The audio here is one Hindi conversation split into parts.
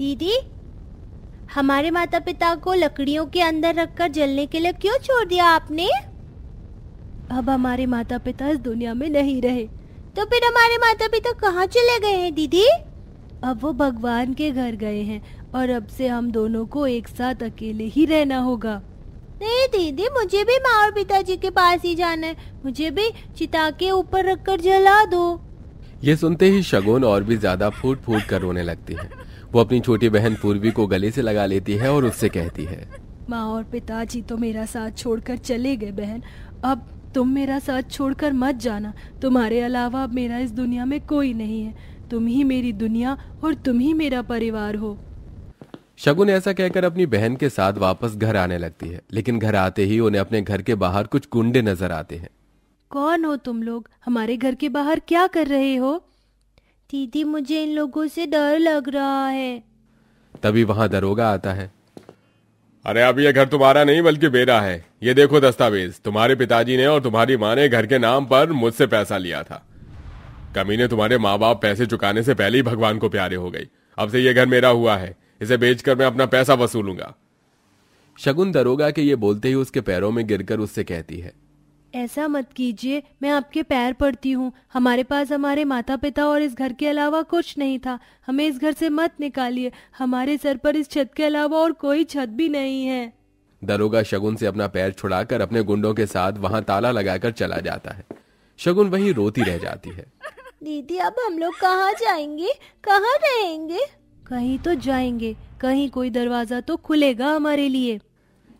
दीदी हमारे माता पिता को लकड़ियों के अंदर रखकर जलने के लिए क्यों छोड़ दिया आपने अब हमारे माता पिता इस दुनिया में नहीं रहे तो फिर हमारे माता पिता कहाँ चले गए हैं दीदी अब वो भगवान के घर गए हैं और अब से हम दोनों को एक साथ अकेले ही रहना होगा नहीं दीदी मुझे भी माँ और पिताजी के पास ही जाना है मुझे भी चिता के ऊपर रखकर जला दो ये सुनते ही शगुन और भी ज्यादा फूट फूट कर रोने लगती है वो अपनी छोटी बहन पूर्वी को गले से लगा लेती है और उससे कहती है माँ और पिताजी तो मेरा साथ छोड़कर चले गए बहन अब तुम मेरा साथ छोड़कर मत जाना तुम्हारे अलावा अब मेरा इस दुनिया में कोई नहीं है तुम ही मेरी दुनिया और तुम ही मेरा परिवार हो शगुन ऐसा कहकर अपनी बहन के साथ वापस घर आने लगती है लेकिन घर आते ही उन्हें अपने घर के बाहर कुछ गुंडे नजर आते हैं कौन हो तुम लोग हमारे घर के बाहर क्या कर रहे हो दीदी मुझे इन लोगों से डर लग रहा है तभी वहाँ दरोगा आता है अरे अब ये घर तुम्हारा नहीं बल्कि मेरा है ये देखो दस्तावेज तुम्हारे पिताजी ने और तुम्हारी माँ ने घर के नाम पर मुझसे पैसा लिया था कमी ने तुम्हारे माँ बाप पैसे चुकाने से पहले ही भगवान को प्यारे हो गई अब से ये घर मेरा हुआ है इसे बेचकर मैं अपना पैसा वसूलूंगा शगुन दरोगा के ये बोलते ही उसके पैरों में गिरकर उससे कहती है ऐसा मत कीजिए मैं आपके पैर पड़ती हूँ हमारे पास हमारे माता पिता और इस घर के अलावा कुछ नहीं था हमें इस घर से मत निकालिए हमारे सर पर इस छत के अलावा और कोई छत भी नहीं है दरोगा शगुन से अपना पैर छुड़ाकर अपने गुंडों के साथ वहाँ ताला लगाकर चला जाता है शगुन वही रोती रह जाती है दीदी अब हम लोग कहाँ जाएंगे कहाँ रहेंगे कहीं तो जाएंगे कहीं कोई दरवाजा तो खुलेगा हमारे लिए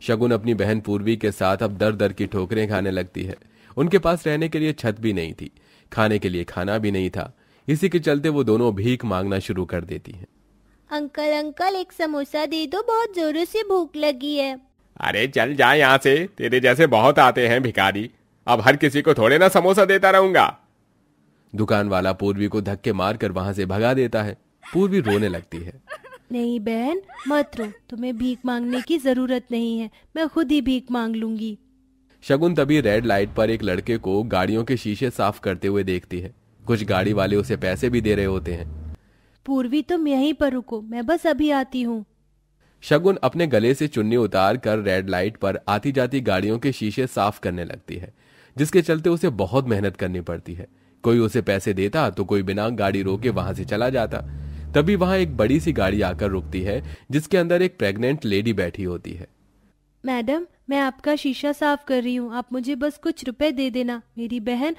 शगुन अपनी बहन पूर्वी के साथ अब दर दर की ठोकरें खाने लगती है उनके पास रहने के लिए छत भी नहीं थी खाने के लिए खाना भी नहीं था इसी के चलते वो दोनों भीख मांगना शुरू कर देती हैं। अंकल अंकल एक समोसा दे दो बहुत जोरों से भूख लगी है अरे चल जा यहाँ से तेरे जैसे बहुत आते हैं भिखारी अब हर किसी को थोड़े ना समोसा देता रहूंगा दुकान वाला पूर्वी को धक्के मार कर वहां से भगा देता है पूर्वी रोने लगती है नहीं बहन मत रो तुम्हें भीख मांगने की जरूरत नहीं है मैं खुद ही भीख मांग लूंगी शगुन तभी रेड लाइट पर एक लड़के को गाड़ियों के शीशे साफ करते हुए देखती है कुछ गाड़ी वाले उसे पैसे भी दे रहे होते हैं पूर्वी तुम यहीं पर रुको मैं बस अभी आती हूँ शगुन अपने गले से चुन्नी उतार कर रेड लाइट पर आती जाती गाड़ियों के शीशे साफ करने लगती है जिसके चलते उसे बहुत मेहनत करनी पड़ती है कोई उसे पैसे देता तो कोई बिना गाड़ी रोके वहां से चला जाता तभी वहां एक बड़ी सी गाड़ी आकर रुकती है जिसके अंदर एक प्रेग्नेंट लेडी बैठी होती है मैडम मैं आपका शीशा साफ कर रही हूँ आप मुझे बस कुछ रुपए दे देना मेरी बहन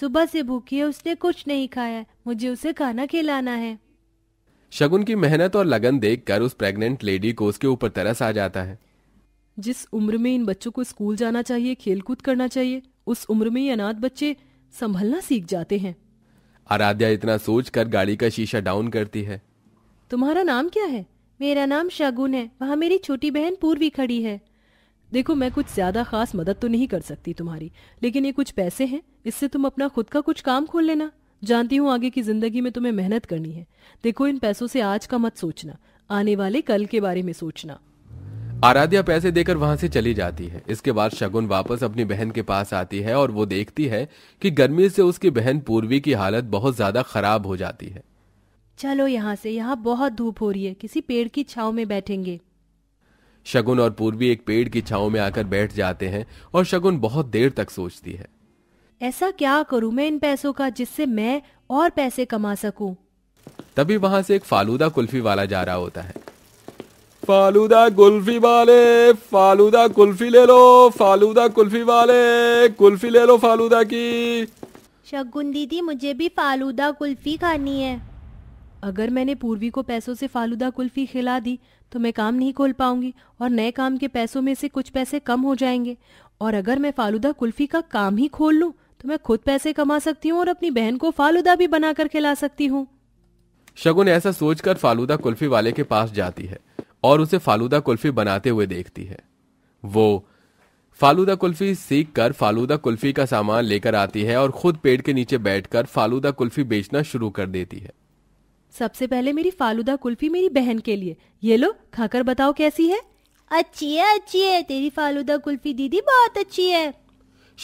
सुबह से भूखी है उसने कुछ नहीं खाया है मुझे उसे खाना खिलाना है शगुन की मेहनत और लगन देखकर उस प्रेग्नेंट लेडी को उसके ऊपर तरस आ जाता है जिस उम्र में इन बच्चों को स्कूल जाना चाहिए खेलकूद करना चाहिए उस उम्र में ये अनाथ बच्चे संभलना सीख जाते हैं आराध्या इतना सोच कर गाड़ी का शीशा डाउन करती है तुम्हारा नाम क्या है मेरा नाम शगुन है वहाँ मेरी छोटी बहन पूर्वी खड़ी है देखो मैं कुछ ज्यादा खास मदद तो नहीं कर सकती तुम्हारी लेकिन ये कुछ पैसे हैं इससे तुम अपना खुद का कुछ काम खोल लेना जानती हूँ आगे की जिंदगी में तुम्हें मेहनत करनी है देखो इन पैसों से आज का मत सोचना आने वाले कल के बारे में सोचना आराध्या पैसे देकर वहां से चली जाती है इसके बाद शगुन वापस अपनी बहन के पास आती है और वो देखती है कि गर्मी से उसकी बहन पूर्वी की हालत बहुत ज्यादा खराब हो जाती है चलो यहाँ से यहाँ बहुत धूप हो रही है किसी पेड़ की छाव में बैठेंगे शगुन और पूर्वी एक पेड़ की छाव में आकर बैठ जाते हैं और शगुन बहुत देर तक सोचती है ऐसा क्या करूं मैं इन पैसों का जिससे मैं और पैसे कमा सकूं? तभी वहां से एक फालूदा कुल्फी वाला जा रहा होता है फालूदा कुल्फी वाले फालूदा कुल्फी ले लो फालूदा कुल्फी वाले कुल्फी ले लो फालूदा की शगुन दीदी मुझे भी फालूदा कुल्फी खानी है अगर मैंने पूर्वी को पैसों से फालूदा कुल्फी खिला दी तो मैं काम नहीं खोल पाऊंगी और नए काम के पैसों में से कुछ पैसे कम हो जाएंगे और अगर मैं फालूदा कुल्फी का काम ही खोल लूँ तो मैं खुद पैसे कमा सकती हूँ और अपनी बहन को फालूदा भी बनाकर खिला सकती हूँ शगुन ऐसा सोचकर फालूदा कुल्फी वाले के पास जाती है और उसे फालूदा कुल्फी बनाते हुए देखती है वो फालूदा कुल्फी सीख कर फालूदा कुल्फी का सामान लेकर आती है और खुद पेड़ के नीचे बैठकर फालूदा कुल्फी बेचना शुरू कर देती है सबसे पहले मेरी फालूदा कुल्फी मेरी बहन के लिए ये लो खाकर बताओ कैसी है अच्छी है अच्छी है तेरी फालूदा कुल्फी दीदी बहुत अच्छी है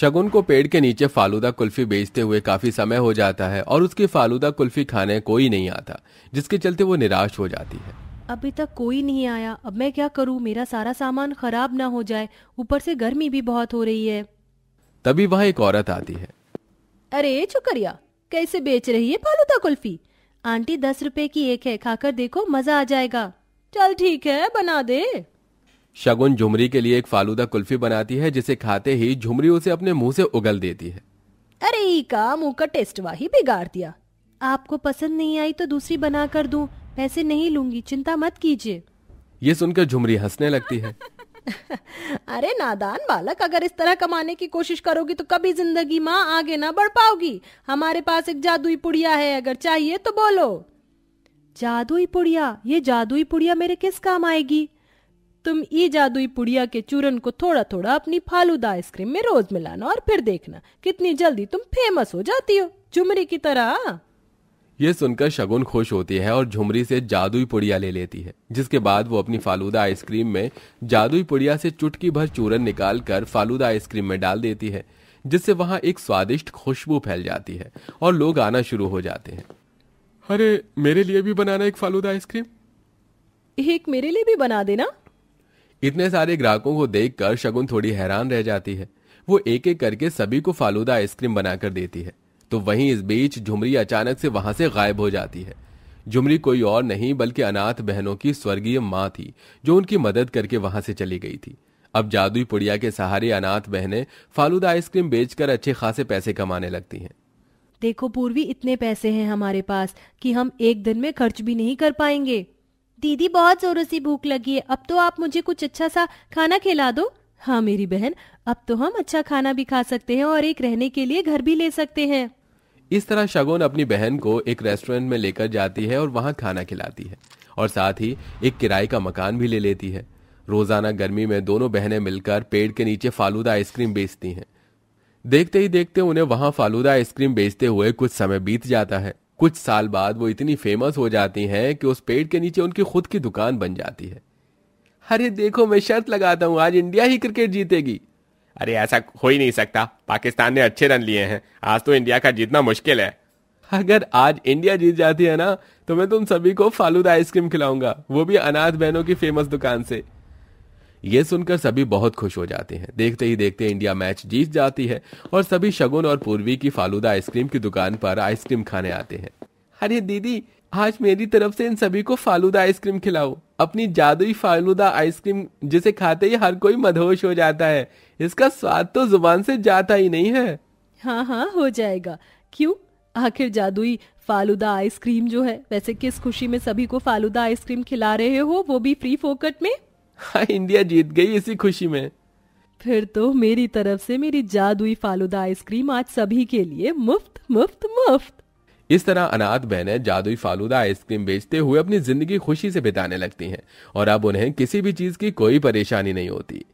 शगुन को पेड़ के नीचे फालूदा कुल्फी बेचते हुए काफी समय हो जाता है और उसकी फालूदा कुल्फी खाने कोई नहीं आता जिसके चलते वो निराश हो जाती है अभी तक कोई नहीं आया अब मैं क्या करूँ मेरा सारा सामान खराब ना हो जाए ऊपर से गर्मी भी बहुत हो रही है तभी वहाँ एक औरत आती है अरे चुकरिया कैसे बेच रही है फालूदा कुल्फी आंटी दस रुपए की एक है खाकर देखो मजा आ जाएगा चल ठीक है बना दे शगुन झुमरी के लिए एक फालूदा कुल्फी बनाती है जिसे खाते ही झुमरी उसे अपने मुंह से उगल देती है अरे का मुंह का टेस्ट वाही बिगाड़ दिया आपको पसंद नहीं आई तो दूसरी बना कर दूं पैसे नहीं लूंगी चिंता मत कीजिए ये सुनकर झुमरी हंसने लगती है अरे नादान बालक अगर इस तरह कमाने की कोशिश करोगी तो कभी जिंदगी माँ आगे ना बढ़ पाओगी हमारे पास एक जादुई पुड़िया है अगर चाहिए तो बोलो जादुई पुड़िया ये जादुई पुड़िया मेरे किस काम आएगी तुम ये जादुई पुड़िया के चूरन को थोड़ा थोड़ा अपनी फालूदा आइसक्रीम में रोज मिलाना और फिर देखना कितनी जल्दी तुम फेमस हो जाती हो चुमरी की तरह ये सुनकर शगुन खुश होती है और झुमरी से जादुई पुड़िया ले लेती है जिसके बाद वो अपनी फालूदा आइसक्रीम में जादुई पुड़िया से चुटकी भर चूरन निकाल कर फालूदा आइसक्रीम में डाल देती है जिससे वहां एक स्वादिष्ट खुशबू फैल जाती है और लोग आना शुरू हो जाते हैं अरे मेरे लिए भी बनाना एक फालूदा आइसक्रीम एक मेरे लिए भी बना देना इतने सारे ग्राहकों को देखकर शगुन थोड़ी हैरान रह जाती है वो एक एक करके सभी को फालूदा आइसक्रीम बनाकर देती है तो वहीं इस बीच झुमरी अचानक से वहां से गायब हो जाती है झुमरी कोई और नहीं बल्कि अनाथ बहनों की स्वर्गीय माँ थी जो उनकी मदद करके वहां से चली गई थी अब जादुई पुड़िया के सहारे अनाथ बहनें फालूदा आइसक्रीम बेचकर अच्छे खासे पैसे कमाने लगती हैं देखो पूर्वी इतने पैसे हैं हमारे पास कि हम एक दिन में खर्च भी नहीं कर पाएंगे दीदी बहुत जोरों से भूख लगी है अब तो आप मुझे कुछ अच्छा सा खाना खिला दो हाँ मेरी बहन अब तो हम अच्छा खाना भी खा सकते हैं और एक रहने के लिए घर भी ले सकते हैं इस तरह शगुन अपनी बहन को एक रेस्टोरेंट में लेकर जाती है और वहां खाना खिलाती है और साथ ही एक किराए का मकान भी ले लेती है रोजाना गर्मी में दोनों बहनें मिलकर पेड़ के नीचे फालूदा आइसक्रीम बेचती हैं देखते ही देखते उन्हें वहां फालूदा आइसक्रीम बेचते हुए कुछ समय बीत जाता है कुछ साल बाद वो इतनी फेमस हो जाती हैं कि उस पेड़ के नीचे उनकी खुद की दुकान बन जाती है अरे देखो मैं शर्त लगाता हूं आज इंडिया ही क्रिकेट जीतेगी अरे ऐसा हो ही नहीं सकता पाकिस्तान ने अच्छे रन लिए हैं आज तो इंडिया का जीतना मुश्किल है अगर आज इंडिया जीत जाती है ना तो मैं तुम सभी को फालूदा आइसक्रीम खिलाऊंगा वो भी अनाथ बहनों की फेमस दुकान से ये सुनकर सभी बहुत खुश हो जाते हैं देखते ही देखते इंडिया मैच जीत जाती है और सभी शगुन और पूर्वी की फालूदा आइसक्रीम की दुकान पर आइसक्रीम खाने आते हैं अरे दीदी आज मेरी तरफ से इन सभी को फालूदा आइसक्रीम खिलाओ अपनी जादुई फालूदा आइसक्रीम जिसे खाते ही हर कोई मदहोश हो जाता है इसका स्वाद तो जुबान से जाता ही नहीं है हाँ हाँ हो जाएगा क्यों आखिर जादुई फालूदा आइसक्रीम जो है वैसे किस खुशी में सभी को फालूदा आइसक्रीम खिला रहे हो वो भी फ्री फोकट में हाँ इंडिया जीत गई इसी खुशी में फिर तो मेरी तरफ से मेरी जादुई फालूदा आइसक्रीम आज सभी के लिए मुफ्त मुफ्त मुफ्त इस तरह अनाथ बहनें जादुई फालूदा आइसक्रीम बेचते हुए अपनी जिंदगी खुशी से बिताने लगती हैं और अब उन्हें किसी भी चीज की कोई परेशानी नहीं होती